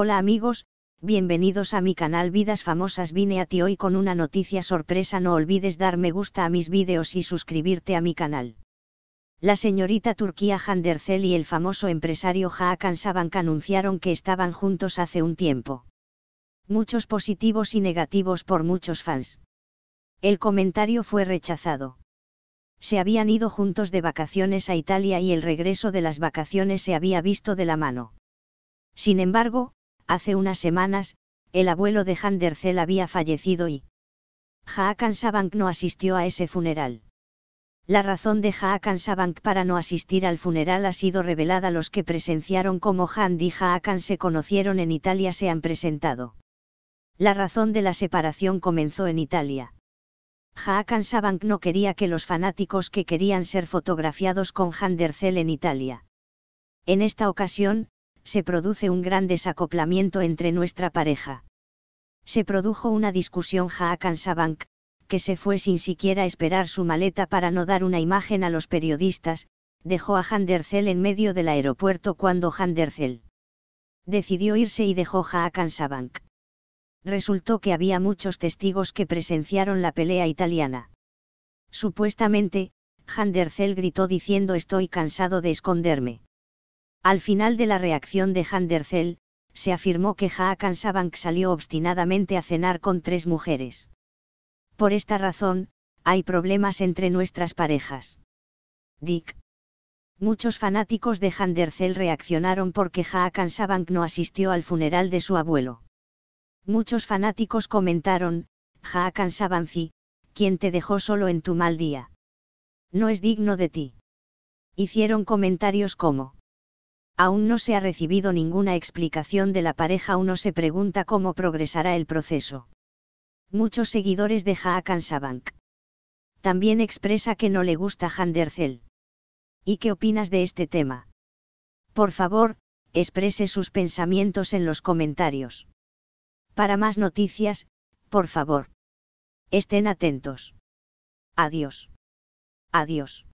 Hola amigos, bienvenidos a mi canal Vidas Famosas vine a ti hoy con una noticia sorpresa no olvides dar me gusta a mis vídeos y suscribirte a mi canal. La señorita Turquía Handercel y el famoso empresario Hakan anunciaron que estaban juntos hace un tiempo. Muchos positivos y negativos por muchos fans. El comentario fue rechazado se habían ido juntos de vacaciones a Italia y el regreso de las vacaciones se había visto de la mano. Sin embargo, hace unas semanas, el abuelo de Handercel había fallecido y Haakon Sabank no asistió a ese funeral. La razón de Haakon Sabank para no asistir al funeral ha sido revelada. Los que presenciaron cómo Han y Jaakan se conocieron en Italia se han presentado. La razón de la separación comenzó en Italia. Jaakan Sabank no quería que los fanáticos que querían ser fotografiados con Handercel en Italia. En esta ocasión, se produce un gran desacoplamiento entre nuestra pareja. Se produjo una discusión Jaakansabank, que se fue sin siquiera esperar su maleta para no dar una imagen a los periodistas, dejó a Handercel en medio del aeropuerto cuando Handercel decidió irse y dejó Jaakansabank. Resultó que había muchos testigos que presenciaron la pelea italiana. Supuestamente, Handercel gritó diciendo estoy cansado de esconderme. Al final de la reacción de Handerzell, se afirmó que Haakon Sabank salió obstinadamente a cenar con tres mujeres. Por esta razón, hay problemas entre nuestras parejas. Dick. Muchos fanáticos de Handerzell reaccionaron porque Haakon Sabank no asistió al funeral de su abuelo. Muchos fanáticos comentaron, Haakon Sabanci, quien te dejó solo en tu mal día. No es digno de ti. Hicieron comentarios como, Aún no se ha recibido ninguna explicación de la pareja, uno se pregunta cómo progresará el proceso. Muchos seguidores de a Sabank. También expresa que no le gusta Handercel. ¿Y qué opinas de este tema? Por favor, exprese sus pensamientos en los comentarios. Para más noticias, por favor. Estén atentos. Adiós. Adiós.